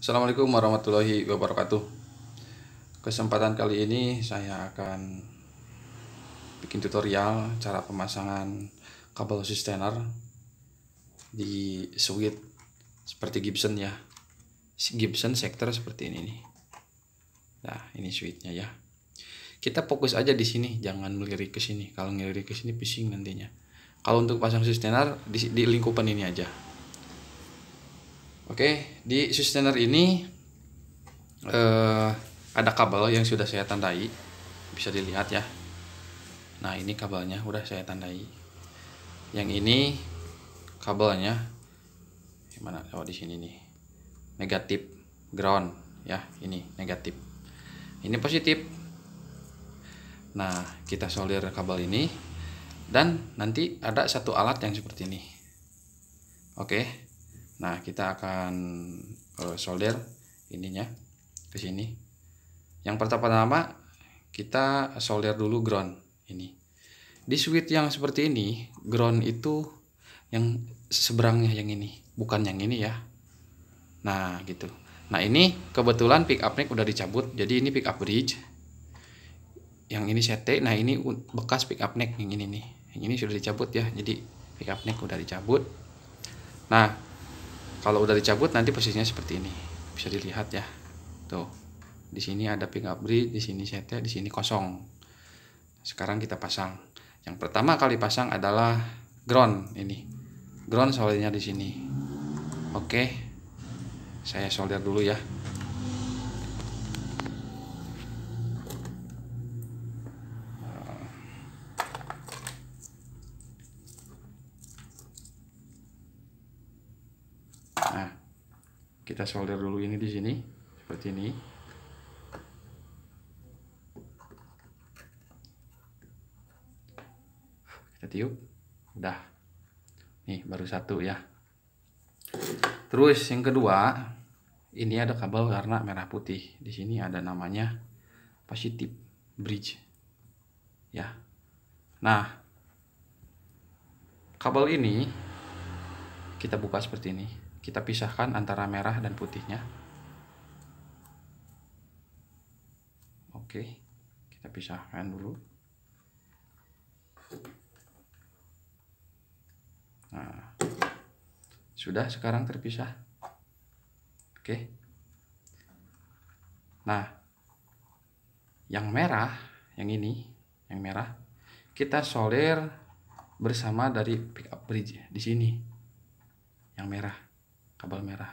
Assalamualaikum warahmatullahi wabarakatuh Kesempatan kali ini saya akan bikin tutorial cara pemasangan kabel sustainer di suite seperti Gibson ya Gibson sektor seperti ini nih Nah ini suite-nya ya kita fokus aja di sini jangan melirik ke sini kalau ngelirik ke sini pusing nantinya kalau untuk pasang sustainer di, di lingkupan ini aja Oke, di sustainer ini uh, ada kabel yang sudah saya tandai. Bisa dilihat ya. Nah, ini kabelnya udah saya tandai. Yang ini kabelnya gimana Oh, di sini nih. Negatif ground ya, ini negatif. Ini positif. Nah, kita solder kabel ini dan nanti ada satu alat yang seperti ini. Oke. Okay Nah, kita akan solder ininya ke sini. Yang pertama-tama kita solder dulu ground ini. Di switch yang seperti ini, ground itu yang seberangnya yang ini, bukan yang ini ya. Nah, gitu. Nah, ini kebetulan pick up neck udah dicabut, jadi ini pick up bridge. Yang ini CT, nah ini bekas pick up neck yang ini nih. Yang ini sudah dicabut ya, jadi pick up neck udah dicabut. Nah, kalau udah dicabut nanti posisinya seperti ini bisa dilihat ya tuh di sini ada ping abri di sini setnya di sini kosong sekarang kita pasang yang pertama kali pasang adalah ground ini ground soldernya di sini oke saya solder dulu ya kita solder dulu ini di sini seperti ini kita tiup udah nih baru satu ya terus yang kedua ini ada kabel warna merah putih di sini ada namanya positif bridge ya nah kabel ini kita buka seperti ini. Kita pisahkan antara merah dan putihnya. Oke, kita pisahkan dulu. Nah, sudah sekarang terpisah. Oke. Nah, yang merah, yang ini, yang merah, kita solder bersama dari pickup bridge di sini yang merah kabel merah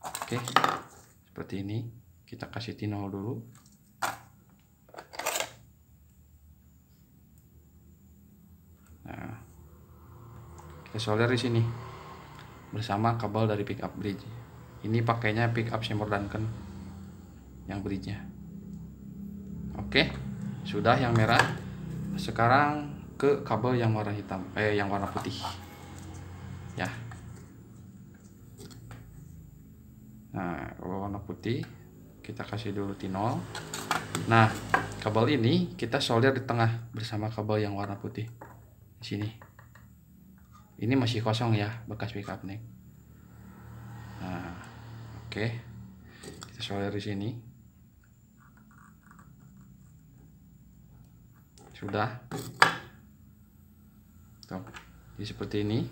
oke seperti ini kita kasih tinol dulu nah kita solder di sini bersama kabel dari pickup bridge ini pakainya pickup shimmer Duncan yang bridge nya oke sudah yang merah sekarang ke kabel yang warna hitam eh yang warna putih ya nah kalau warna putih kita kasih dulu tinol nah kabel ini kita solder di tengah bersama kabel yang warna putih di sini ini masih kosong ya bekas backup nih nah oke okay. kita solder di sini sudah Tuh. jadi seperti ini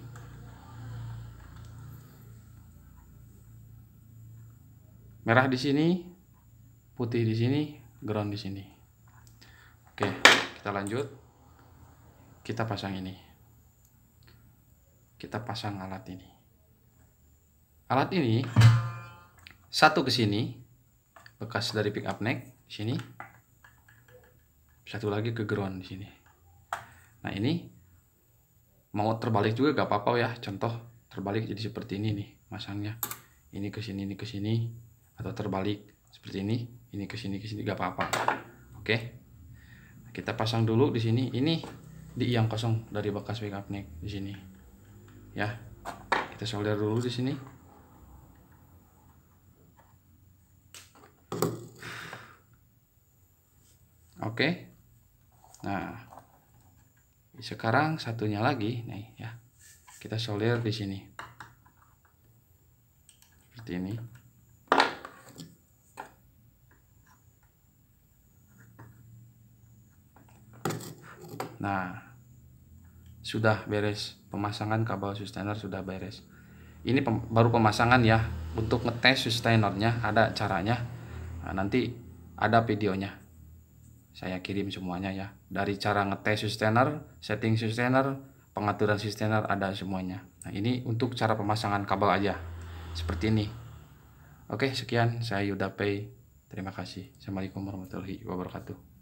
merah di sini putih di sini ground di sini oke kita lanjut kita pasang ini kita pasang alat ini alat ini satu ke sini bekas dari pick up neck di sini satu lagi ke ground di sini nah ini mau terbalik juga gak apa-apa ya contoh terbalik jadi seperti ini nih masangnya ini ke sini ini ke sini atau terbalik seperti ini ini ke sini ke sini gak apa-apa oke kita pasang dulu di sini ini di yang kosong dari bekas backup neck di sini ya kita solder dulu di sini oke nah sekarang satunya lagi nih ya kita solder di sini seperti ini Nah, sudah beres pemasangan kabel sustainer sudah beres. Ini pem baru pemasangan ya. Untuk ngetes sustainernya ada caranya. Nah, nanti ada videonya. Saya kirim semuanya ya. Dari cara ngetes sustainer, setting sustainer, pengaturan sustainer ada semuanya. Nah, ini untuk cara pemasangan kabel aja. Seperti ini. Oke, sekian saya Yuda Pay. Terima kasih. Assalamualaikum warahmatullahi wabarakatuh.